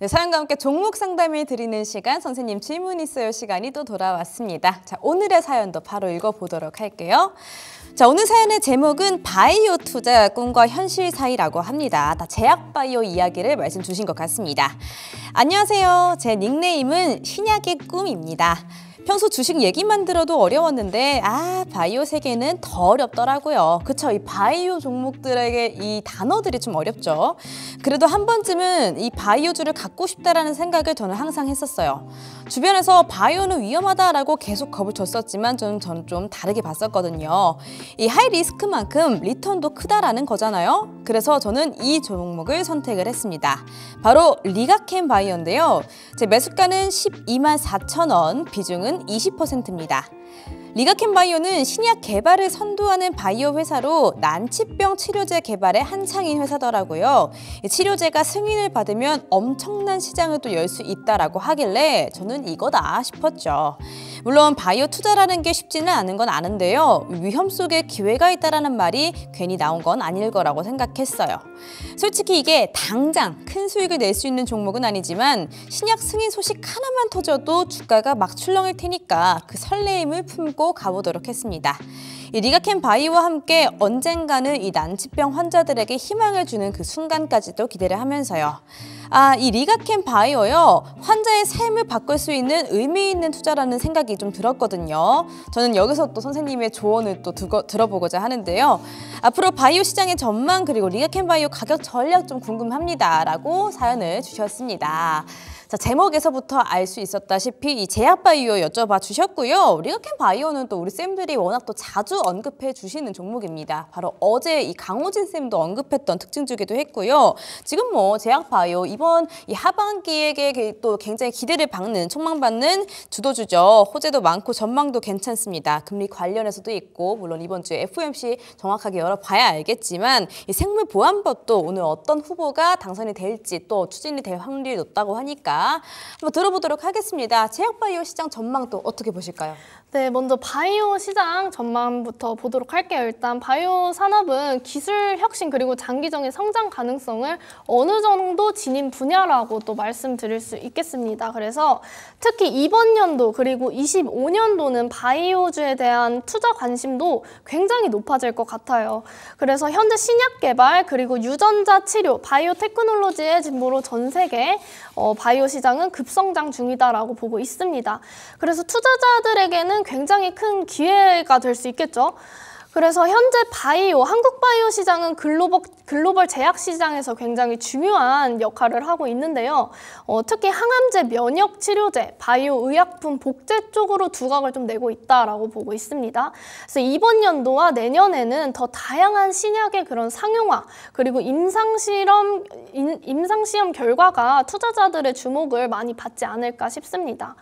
네, 사연과 함께 종목 상담을 드리는 시간, 선생님 질문 있어요 시간이 또 돌아왔습니다. 자, 오늘의 사연도 바로 읽어보도록 할게요. 자, 오늘 사연의 제목은 바이오 투자 꿈과 현실 사이라고 합니다. 다 제약 바이오 이야기를 말씀 주신 것 같습니다. 안녕하세요. 제 닉네임은 신약의 꿈입니다. 평소 주식 얘기만 들어도 어려웠는데 아 바이오 세계는 더 어렵더라고요. 그쵸? 이 바이오 종목들에게 이 단어들이 좀 어렵죠. 그래도 한 번쯤은 이 바이오주를 갖고 싶다라는 생각을 저는 항상 했었어요. 주변에서 바이오는 위험하다라고 계속 겁을 줬었지만 저는, 저는 좀 다르게 봤었거든요. 이 하이 리스크만큼 리턴도 크다라는 거잖아요. 그래서 저는 이 종목을 선택을 했습니다. 바로 리가캠 바이오인데요. 제 매수가는 12만 4천 원, 비중은 비율은 20%입니다. 리가캔바이오는 신약 개발을 선도하는 바이오 회사로 난치병 치료제 개발의 한창인 회사더라고요. 치료제가 승인을 받으면 엄청난 시장을 또 열 수있다라 하길래 저는 이거다 싶었죠. 물론 바이오 투자라는 게 쉽지는 않은 건 아는데요. 위험 속에 기회가 있다라 말이 괜히 나온 건 아닐 거라고 생각했어요. 솔직히 이게 당장 큰 수익을 낼 수 있는 종목은 아니지만 신약 승인 소식 하나만 터져도 주가가 막 출렁일 테니까 그 설레임을 품고 가보도록 했습니다. 리가켄 바이와 함께 언젠가는 이 난치병 환자들에게 희망을 주는 그 순간까지도 기대를 하면서요. 아, 이 리가캔 바이어요. 환자의 삶을 바꿀 수 있는 의미 있는 투자라는 생각이 좀 들었거든요. 저는 여기서 또 선생님의 조언을 또 두거, 들어보고자 하는데요. 앞으로 바이오 시장의 전망 그리고 리가캔 바이오 가격 전략 좀 궁금합니다. 라고 사연을 주셨습니다. 자, 제목에서부터 알 수 있었다시피 이 제약바이오 여쭤봐 주셨고요. 리가캠바이오는또 우리 쌤들이 워낙 또 자주 언급해 주시는 종목입니다. 바로 어제 이 강호진 쌤도 언급했던 특징 주기도 했고요. 지금 뭐 제약바이오 이번 이 하반기에 또 굉장히 기대를 받는 촉망받는 주도주죠. 호재도 많고 전망도 괜찮습니다. 금리 관련해서도 있고 물론 이번 주에 FOMC 정확하게 열어봐야 알겠지만 이 생물 보안법도 오늘 어떤 후보가 당선이 될지 또 추진이 될 확률이 높다고 하니까 한번 들어보도록 하겠습니다. 제약바이오 시장 전망 또 어떻게 보실까요? 네, 먼저 바이오 시장 전망부터 보도록 할게요. 일단 바이오 산업은 기술 혁신 그리고 장기적인 성장 가능성을 어느 정도 지닌 분야라고 또 말씀드릴 수 있겠습니다. 그래서 특히 이번 연도 그리고 25년도는 바이오주에 대한 투자 관심도 굉장히 높아질 것 같아요. 그래서 현재 신약 개발 그리고 유전자 치료, 바이오 테크놀로지의 진보로 전 세계 어, 바이오 시장은 급성장 중이다라고 보고 있습니다. 그래서 투자자들에게는 굉장히 큰 기회가 될 수 있겠죠. 그래서 현재 바이오, 한국 바이오 시장은 글로벌, 글로벌 제약 시장에서 굉장히 중요한 역할을 하고 있는데요. 어, 특히 항암제, 면역 치료제, 바이오 의약품 복제 쪽으로 두각을 좀 내고 있다라고 보고 있습니다. 그래서 이번 연도와 내년에는 더 다양한 신약의 그런 상용화 그리고 임상 실험 임상 시험 결과가 투자자들의 주목을 많이 받지 않을까 싶습니다.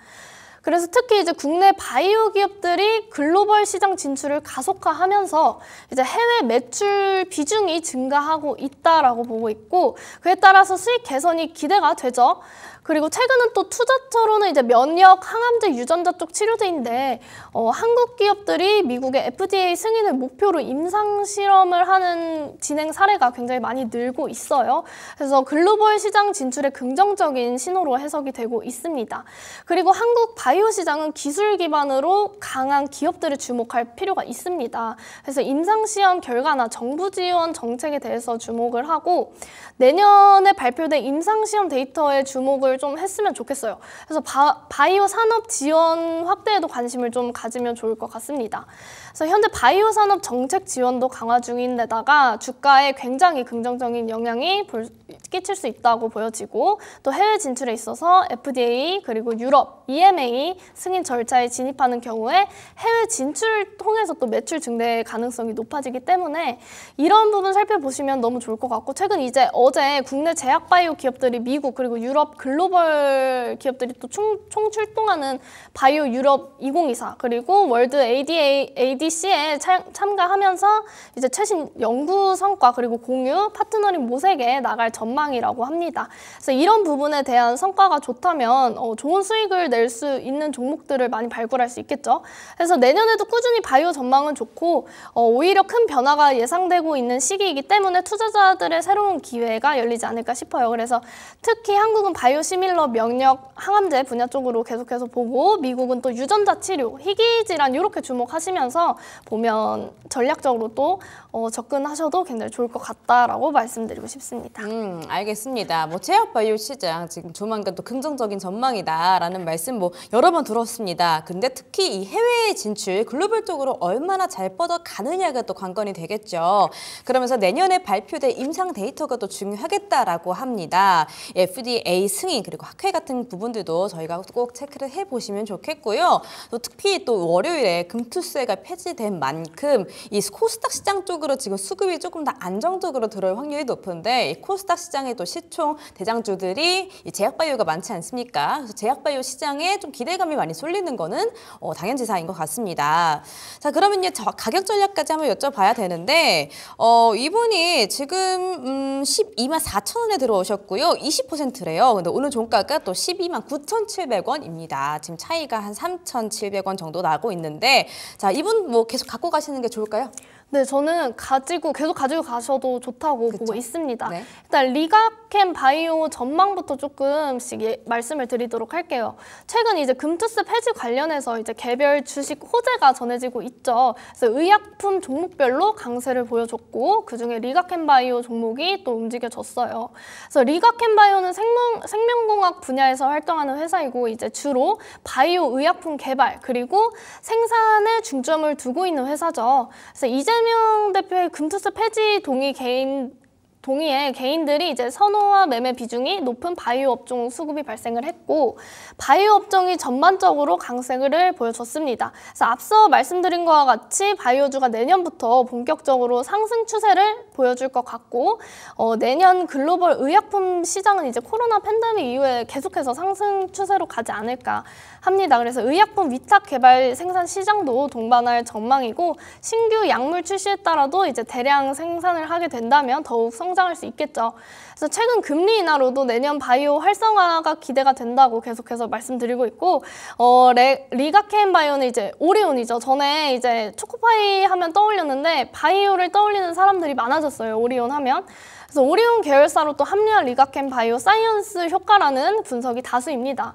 그래서 특히 이제 국내 바이오 기업들이 글로벌 시장 진출을 가속화하면서 이제 해외 매출 비중이 증가하고 있다라고 보고 있고 그에 따라서 수익 개선이 기대가 되죠. 그리고 최근은 또 투자처로는 이제 면역 항암제 유전자 쪽 치료제인데 어, 한국 기업들이 미국의 FDA 승인을 목표로 임상 실험을 하는 진행 사례가 굉장히 많이 늘고 있어요. 그래서 글로벌 시장 진출에 긍정적인 신호로 해석이 되고 있습니다. 그리고 한국 바이오 시장은 기술 기반으로 강한 기업들을 주목할 필요가 있습니다. 그래서 임상 시험 결과나 정부 지원 정책에 대해서 주목을 하고 내년에 발표된 임상 시험 데이터에 주목을 공부를 좀 했으면 좋겠어요. 그래서 바, 이오 산업 지원 확대에도 관심을 좀 가지면 좋을 것 같습니다. 그래서 현재 바이오 산업 정책 지원도 강화 중인 데다가 주가에 굉장히 긍정적인 영향이 볼, 끼칠 수 있다고 보여지고 또 해외 진출에 있어서 FDA 그리고 유럽 EMA 승인 절차에 진입하는 경우에 해외 진출을 통해서 또 매출 증대 가능성이 높아지기 때문에 이런 부분 살펴보시면 너무 좋을 것 같고 최근 이제 어제 국내 제약 바이오 기업들이 미국 그리고 유럽 글로 글로벌 기업들이 또총 출동하는 바이오 유럽 2024 그리고 월드 ADA, ADC에 참가하면서 이제 최신 연구 성과 그리고 공유 파트너링 모색에 나갈 전망이라고 합니다. 그래서 이런 부분에 대한 성과가 좋다면 어, 좋은 수익을 낼 수 있는 종목들을 많이 발굴할 수 있겠죠. 그래서 내년에도 꾸준히 바이오 전망은 좋고 어, 오히려 큰 변화가 예상되고 있는 시기이기 때문에 투자자들의 새로운 기회가 열리지 않을까 싶어요. 그래서 특히 한국은 바이오 시 시밀러 명력 항암제 분야 쪽으로 계속해서 보고 미국은 또 유전자 치료, 희귀 질환 이렇게 주목하시면서 보면 전략적으로 또 어, 접근하셔도 굉장히 좋을 것 같다라고 말씀드리고 싶습니다. 음, 알겠습니다. 뭐 체업 바이오 시장 지금 조만간 또 긍정적인 전망이다라는 말씀 뭐 여러 번 들었습니다. 근데 특히 이 해외 진출 글로벌 쪽으로 얼마나 잘 뻗어 가느냐가 또 관건이 되겠죠. 그러면서 내년에 발표될 임상 데이터가 또 중요하겠다라고 합니다. FDA 승인 그리고 학회 같은 부분들도 저희가 꼭 체크를 해보시면 좋겠고요. 또 특히 또 월요일에 금투세가 폐지된 만큼 이 코스닥 시장 쪽으로 지금 수급이 조금 더 안정적으로 들어올 확률이 높은데 이 코스닥 시장에또 시총 대장주들이 이 제약바이오가 많지 않습니까? 그래서 제약바이오 시장에 좀 기대감이 많이 쏠리는 거는 어, 당연지사인 것 같습니다. 자 그러면 이제 가격 전략까지 한번 여쭤봐야 되는데 어, 이분이 지금 음, 12만 4천 원에 들어오셨고요. 20%래요. 근데 오늘 종가가 또 12만 9,700원입니다. 지금 차이가 한 3,700원 정도 나고 있는데 자 이분 뭐 계속 갖고 가시는 게 좋을까요? 네, 저는 가지고 계속 가지고 가셔도 좋다고 그쵸? 보고 있습니다. 네. 일단 리각 캔 바이오 전망부터 조금씩 예, 말씀을 드리도록 할게요. 최근 이제 금투스 폐지 관련해서 이제 개별 주식 호재가 전해지고 있죠. 그래서 의약품 종목별로 강세를 보여줬고 그중에 리가캔 바이오 종목이 또 움직여졌어요. 그래서 리가캔 바이오는 생명, 생명공학 분야에서 활동하는 회사이고 이제 주로 바이오 의약품 개발 그리고 생산에 중점을 두고 있는 회사죠. 그래서 이재명 대표의 금투스 폐지 동의 개인 동의에 개인들이 이제 선호와 매매 비중이 높은 바이오 업종 수급이 발생을 했고 바이오 업종이 전반적으로 강세를 보여줬습니다. 그래서 앞서 말씀드린 것과 같이 바이오주가 내년부터 본격적으로 상승 추세를 보여줄 것 같고 어, 내년 글로벌 의약품 시장은 이제 코로나 팬데믹 이후에 계속해서 상승 추세로 가지 않을까 합니다. 그래서 의약품 위탁 개발 생산 시장도 동반할 전망이고 신규 약물 출시에 따라도 이제 대량 생산을 하게 된다면 더욱 성 성장할 수 있겠죠. 그래서 최근 금리 인하로도 내년 바이오 활성화가 기대가 된다고 계속해서 말씀드리고 있고 어, 리가케 바이오는 이제 오리온이죠. 전에 이제 초코파이 하면 떠올렸는데 바이오를 떠올리는 사람들이 많아졌어요. 오리온 하면. 그래서 오리온 계열사로 또 합류한 리가켄 바이오 사이언스 효과라는 분석이 다수입니다.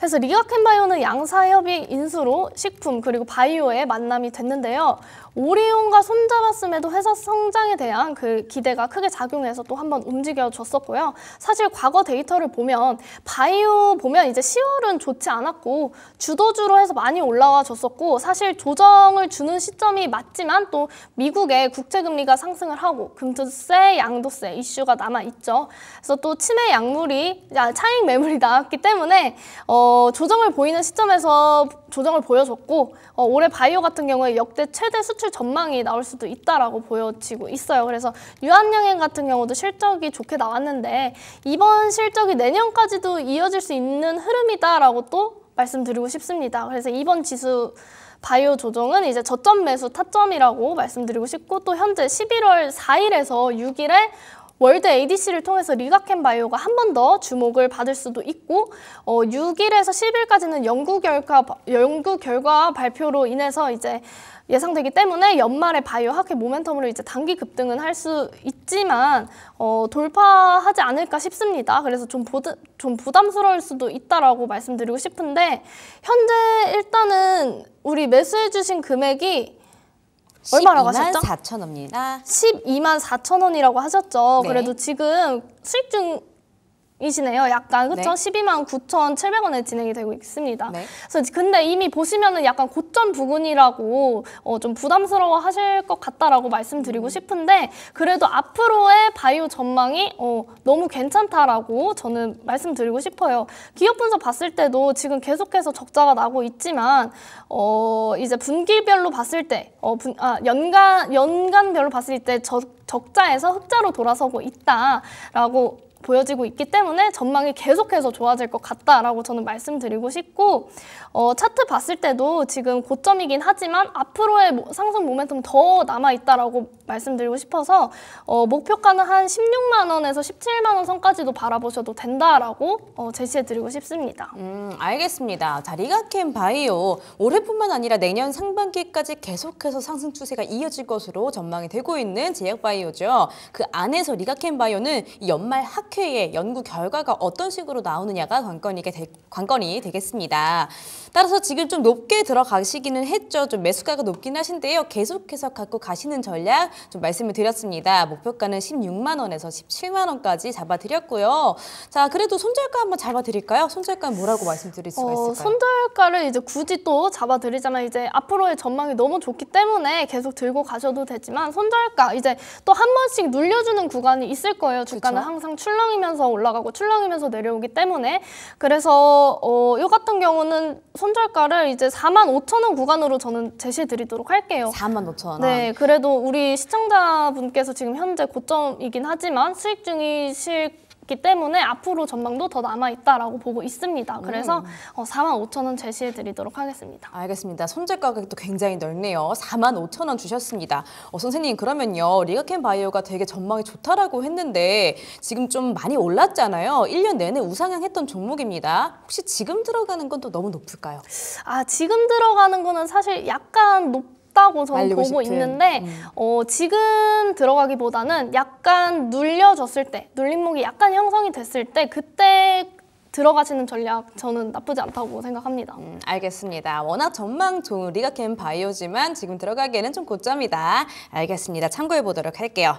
그래서 리가캔바이오는 양사협의 인수로 식품 그리고 바이오의 만남이 됐는데요. 오리온과 손잡았음에도 회사 성장에 대한 그 기대가 크게 작용해서 또 한번 움직여줬었고요. 사실 과거 데이터를 보면 바이오 보면 이제 10월은 좋지 않았고 주도주로 해서 많이 올라와 줬었고 사실 조정을 주는 시점이 맞지만 또 미국의 국제금리가 상승을 하고 금투세, 양도세 이슈가 남아있죠. 그래서 또 치매 약물이 아, 차익 매물이 나왔기 때문에 어, 어, 조정을 보이는 시점에서 조정을 보여줬고 어, 올해 바이오 같은 경우에 역대 최대 수출 전망이 나올 수도 있다라고 보여지고 있어요. 그래서 유한양행 같은 경우도 실적이 좋게 나왔는데 이번 실적이 내년까지도 이어질 수 있는 흐름이다라고 또 말씀드리고 싶습니다. 그래서 이번 지수 바이오 조정은 이제 저점 매수 타점이라고 말씀드리고 싶고 또 현재 11월 4일에서 6일에 월드 ADC를 통해서 리가켄 바이오가 한 번 더 주목을 받을 수도 있고 어, 6일에서 10일까지는 연구 결과 연구 결과 발표로 인해서 이제 예상되기 때문에 연말에 바이오 학회 모멘텀으로 이제 단기 급등은 할 수 있지만 어, 돌파하지 않을까 싶습니다. 그래서 좀, 보드, 좀 부담스러울 수도 있다라고 말씀드리고 싶은데 현재 일단은 우리 매수해주신 금액이 얼마나 가셨죠? 4천 원입니다. 12만 4천 원이라고 하셨죠. 네. 그래도 지금 수익 중 이시네요. 약간 그쵸? 네. 12만 9,700원에 진행이 되고 있습니다. 네. 그래서 근데 이미 보시면은 약간 고점 부근이라고 어, 좀 부담스러워 하실 것 같다라고 말씀드리고 음. 싶은데 그래도 앞으로의 바이오 전망이 어, 너무 괜찮다라고 저는 말씀드리고 싶어요. 기업 분석 봤을 때도 지금 계속해서 적자가 나고 있지만 어, 이제 분기별로 봤을 때 어, 아, 연간 연간별로 봤을 때적 적자에서 흑자로 돌아서고 있다라고 보여지고 있기 때문에 전망이 계속해서 좋아질 것 같다라고 저는 말씀드리고 싶고 어, 차트 봤을 때도 지금 고점이긴 하지만 앞으로의 상승 모멘텀 더 남아있다라고 말씀드리고 싶어서 어, 목표가는 한 16만 원에서 17만 원 선까지도 바라보셔도 된다라고 어, 제시해드리고 싶습니다. 음, 알겠습니다. 자, 리가캠 바이오 올해뿐만 아니라 내년 상반기까지 계속해서 상승 추세가 이어질 것으로 전망이 되고 있는 제약바이오죠. 그 안에서 리가캠 바이오는 연말 학 학회의 연구 결과가 어떤 식으로 나오느냐가 관건이, 되, 관건이 되겠습니다. 따라서 지금 좀 높게 들어가시기는 했죠. 좀 매수가가 높긴 하신데요. 계속해서 갖고 가시는 전략 좀 말씀을 드렸습니다. 목표가는 16만 원에서 17만 원까지 잡아드렸고요. 자, 그래도 손절가 한번 잡아드릴까요? 손절가 뭐라고 말씀드릴 수가 어, 있을까요? 손절가를 이제 굳이 또 잡아드리자면 이제 앞으로의 전망이 너무 좋기 때문에 계속 들고 가셔도 되지만 손절가 이제 또 한 번씩 눌려주는 구간이 있을 거예요. 주가는 그쵸? 항상 출렁 출렁이면서 올라가고 출렁이면서 내려오기 때문에 그래서 어, 요 같은 경우는 손절가를 이제 4만 5천 원 구간으로 저는 제시해 드리도록 할게요. 4만 5천 원. 네, 그래도 우리 시청자분께서 지금 현재 고점이긴 하지만 수익 중이실 있기 때문에 앞으로 전망도 더 남아있다라고 보고 있습니다. 그래서 음. 어, 4 0 0 0원 제시해드리도록 하겠습니다. 알겠습니다. 손재 가격도 굉장히 넓네요. 4 5 0 0 0원 주셨습니다. 어, 선생님 그러면요. 리가캔 바이오가 되게 전망이 좋다라고 했는데 지금 좀 많이 올랐잖아요. 1년 내내 우상향했던 종목입니다. 혹시 지금 들어가는 건 또 너무 높을까요? 아 지금 들어가는 거는 사실 약간 높 싶다고 저는 보고 싶은. 있는데 음. 어, 지금 들어가기보다는 약간 눌려졌을 때 눌림목이 약간 형성이 됐을 때 그때 들어가시는 전략 저는 나쁘지 않다고 생각합니다. 음, 알겠습니다. 워낙 전망 좋은 리가캠 바이오지만 지금 들어가기에는 좀 고점이다. 알겠습니다. 참고해 보도록 할게요.